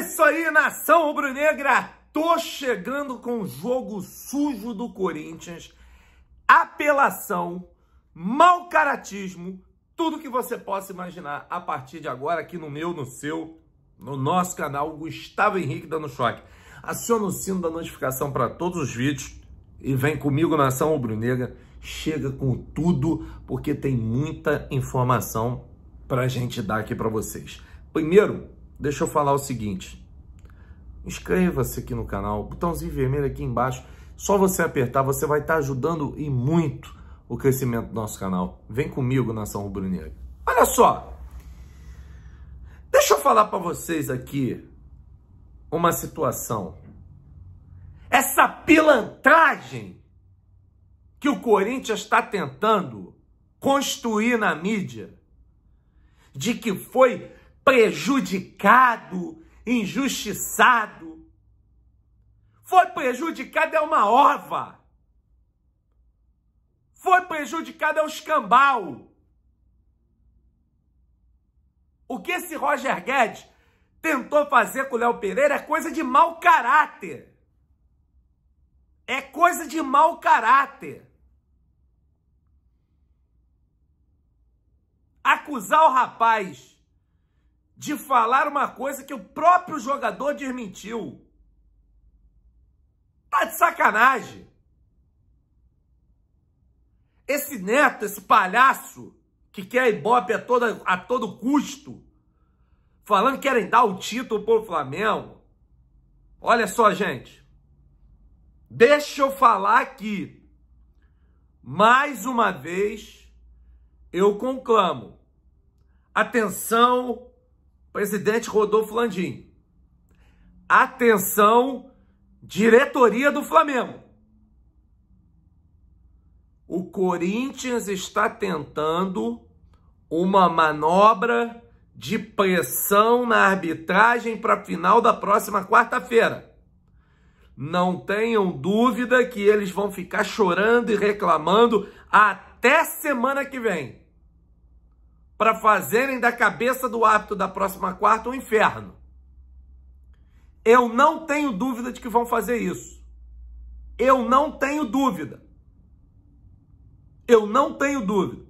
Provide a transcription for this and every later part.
isso aí, nação rubro-negra! Tô chegando com o jogo sujo do Corinthians, apelação, mau caratismo, tudo que você possa imaginar a partir de agora aqui no meu, no seu, no nosso canal, Gustavo Henrique dando choque. Aciona o sino da notificação para todos os vídeos e vem comigo, nação rubro-negra. Chega com tudo, porque tem muita informação para a gente dar aqui para vocês. Primeiro, deixa eu falar o seguinte. Inscreva-se aqui no canal, botãozinho vermelho aqui embaixo. Só você apertar, você vai estar tá ajudando e muito o crescimento do nosso canal. Vem comigo, Nação Rubro-Negra. Olha só. Deixa eu falar para vocês aqui uma situação. Essa pilantragem que o Corinthians está tentando construir na mídia de que foi prejudicado, injustiçado. Foi prejudicado é uma ova. Foi prejudicado é um escambau. O que esse Roger Guedes tentou fazer com o Léo Pereira é coisa de mau caráter. É coisa de mau caráter. Acusar o rapaz de falar uma coisa que o próprio jogador desmentiu. Tá de sacanagem. Esse neto, esse palhaço, que quer Ibope a, toda, a todo custo, falando que querem dar o título pro Flamengo. Olha só, gente. Deixa eu falar aqui. Mais uma vez, eu conclamo. Atenção, presidente Rodolfo Landim. Atenção, diretoria do Flamengo. O Corinthians está tentando uma manobra de pressão na arbitragem para a final da próxima quarta-feira. Não tenham dúvida que eles vão ficar chorando e reclamando até semana que vem para fazerem da cabeça do árbitro da próxima quarta um inferno. Eu não tenho dúvida de que vão fazer isso. Eu não tenho dúvida. Eu não tenho dúvida.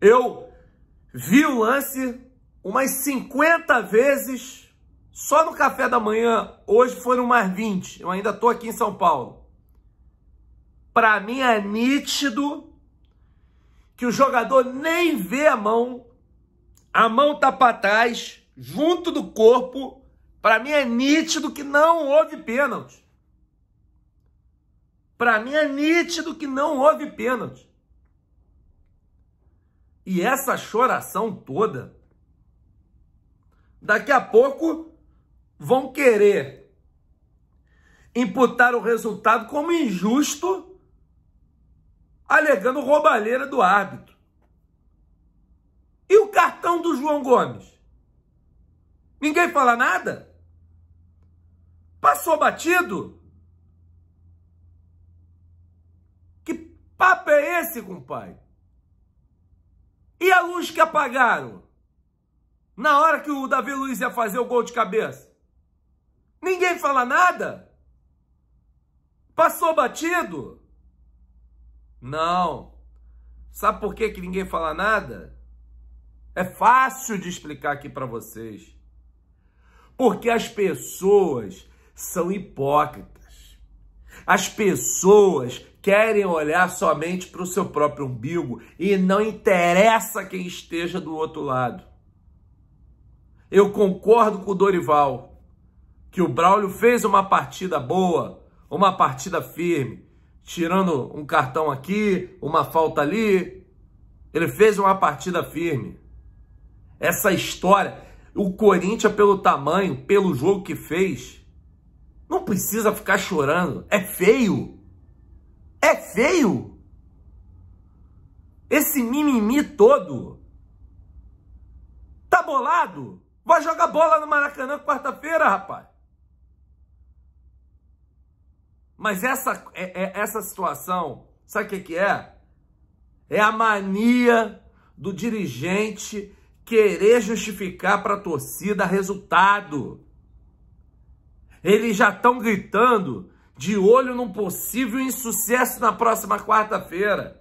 Eu vi o lance umas 50 vezes só no café da manhã. Hoje foram mais 20. Eu ainda estou aqui em São Paulo. Para mim é nítido que o jogador nem vê a mão, a mão tá para trás, junto do corpo, para mim é nítido que não houve pênalti. Para mim é nítido que não houve pênalti. E essa choração toda, daqui a pouco vão querer imputar o resultado como injusto alegando roubalheira do árbitro. E o cartão do João Gomes? Ninguém fala nada? Passou batido? Que papo é esse, compadre? E a luz que apagaram? Na hora que o Davi Luiz ia fazer o gol de cabeça? Ninguém fala nada? Passou batido? Não. Sabe por que, que ninguém fala nada? É fácil de explicar aqui para vocês. Porque as pessoas são hipócritas. As pessoas querem olhar somente para o seu próprio umbigo e não interessa quem esteja do outro lado. Eu concordo com o Dorival que o Braulio fez uma partida boa, uma partida firme, tirando um cartão aqui, uma falta ali. Ele fez uma partida firme. Essa história, o Corinthians, pelo tamanho, pelo jogo que fez, não precisa ficar chorando. É feio. É feio. Esse mimimi todo. Tá bolado? Vai jogar bola no Maracanã quarta-feira, rapaz. Mas essa, é, é, essa situação, sabe o que, que é? É a mania do dirigente querer justificar para a torcida resultado. Eles já estão gritando de olho num possível insucesso na próxima quarta-feira.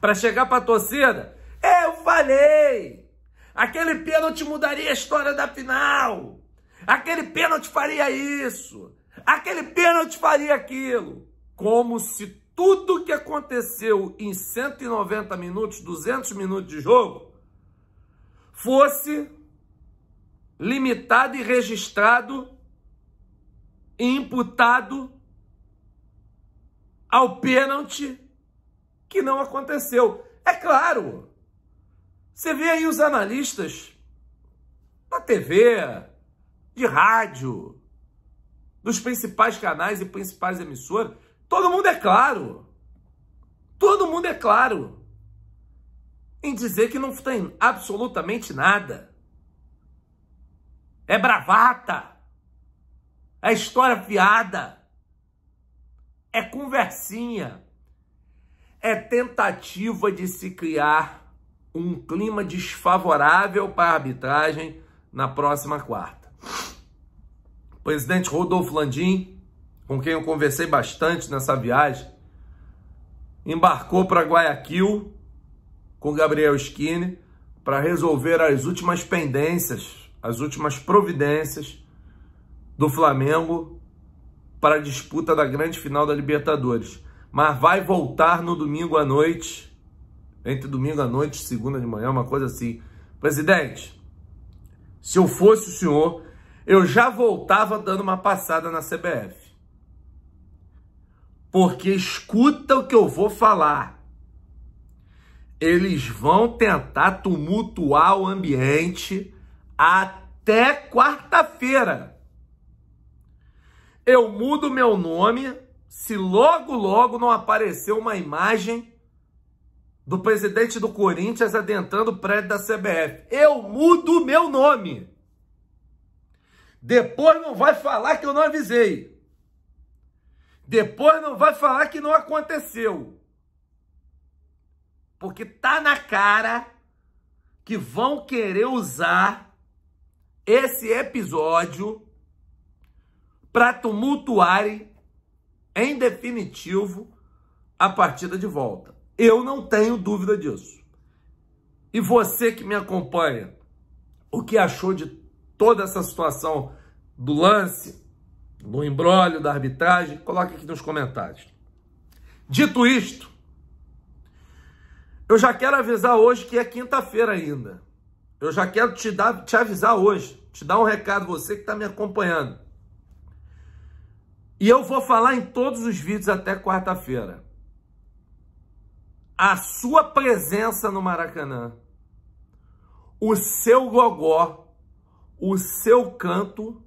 Para chegar para a torcida, eu falei! Aquele pênalti mudaria a história da final! Aquele pênalti faria isso! Aquele pênalti faria aquilo. Como se tudo que aconteceu em 190 minutos, 200 minutos de jogo, fosse limitado e registrado e imputado ao pênalti que não aconteceu. É claro. Você vê aí os analistas da TV, de rádio, dos principais canais e principais emissoras, todo mundo é claro. Todo mundo é claro em dizer que não tem absolutamente nada. É bravata. É história fiada. É conversinha. É tentativa de se criar um clima desfavorável para a arbitragem na próxima quarta presidente Rodolfo Landim, com quem eu conversei bastante nessa viagem, embarcou para Guayaquil com Gabriel Skinner para resolver as últimas pendências, as últimas providências do Flamengo para a disputa da grande final da Libertadores. Mas vai voltar no domingo à noite, entre domingo à noite e segunda de manhã, uma coisa assim. Presidente, se eu fosse o senhor, eu já voltava dando uma passada na CBF. Porque escuta o que eu vou falar. Eles vão tentar tumultuar o ambiente até quarta-feira. Eu mudo meu nome se logo, logo não aparecer uma imagem do presidente do Corinthians adentrando o prédio da CBF. Eu mudo meu nome. Depois não vai falar que eu não avisei. Depois não vai falar que não aconteceu. Porque tá na cara que vão querer usar esse episódio para tumultuarem em definitivo a partida de volta. Eu não tenho dúvida disso. E você que me acompanha, o que achou de toda essa situação do lance, do embrólio, da arbitragem, coloque aqui nos comentários. Dito isto, eu já quero avisar hoje que é quinta-feira ainda. Eu já quero te, dar, te avisar hoje, te dar um recado, você que está me acompanhando. E eu vou falar em todos os vídeos até quarta-feira. A sua presença no Maracanã, o seu gogó o seu canto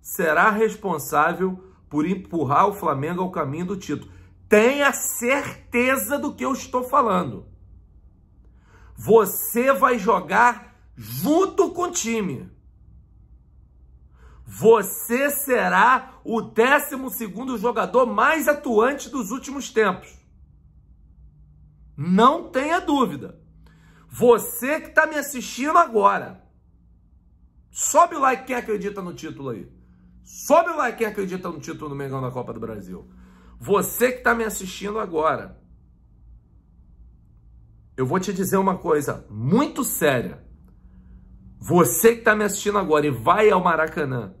será responsável por empurrar o Flamengo ao caminho do título. Tenha certeza do que eu estou falando. Você vai jogar junto com o time. Você será o 12º jogador mais atuante dos últimos tempos. Não tenha dúvida. Você que está me assistindo agora, Sobe o like quem acredita no título aí. Sobe o like quem acredita no título do Mengão da Copa do Brasil. Você que está me assistindo agora, eu vou te dizer uma coisa muito séria. Você que está me assistindo agora e vai ao Maracanã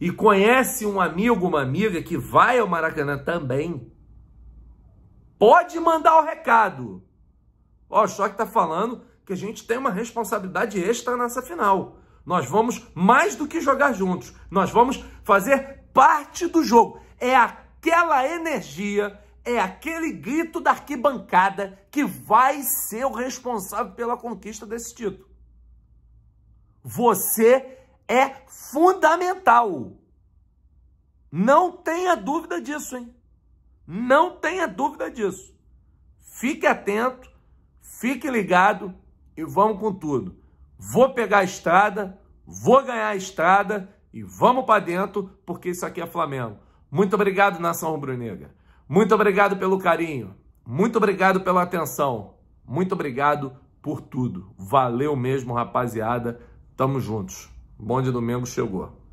e conhece um amigo, uma amiga que vai ao Maracanã também, pode mandar o recado. Ó, o que está falando que a gente tem uma responsabilidade extra nessa final. Nós vamos mais do que jogar juntos, nós vamos fazer parte do jogo. É aquela energia, é aquele grito da arquibancada que vai ser o responsável pela conquista desse título. Você é fundamental. Não tenha dúvida disso, hein? Não tenha dúvida disso. Fique atento, fique ligado e vamos com tudo vou pegar a estrada, vou ganhar a estrada e vamos para dentro, porque isso aqui é Flamengo. Muito obrigado, Nação Rubro-Negra. Muito obrigado pelo carinho. Muito obrigado pela atenção. Muito obrigado por tudo. Valeu mesmo, rapaziada. Tamo juntos. Bom de domingo chegou.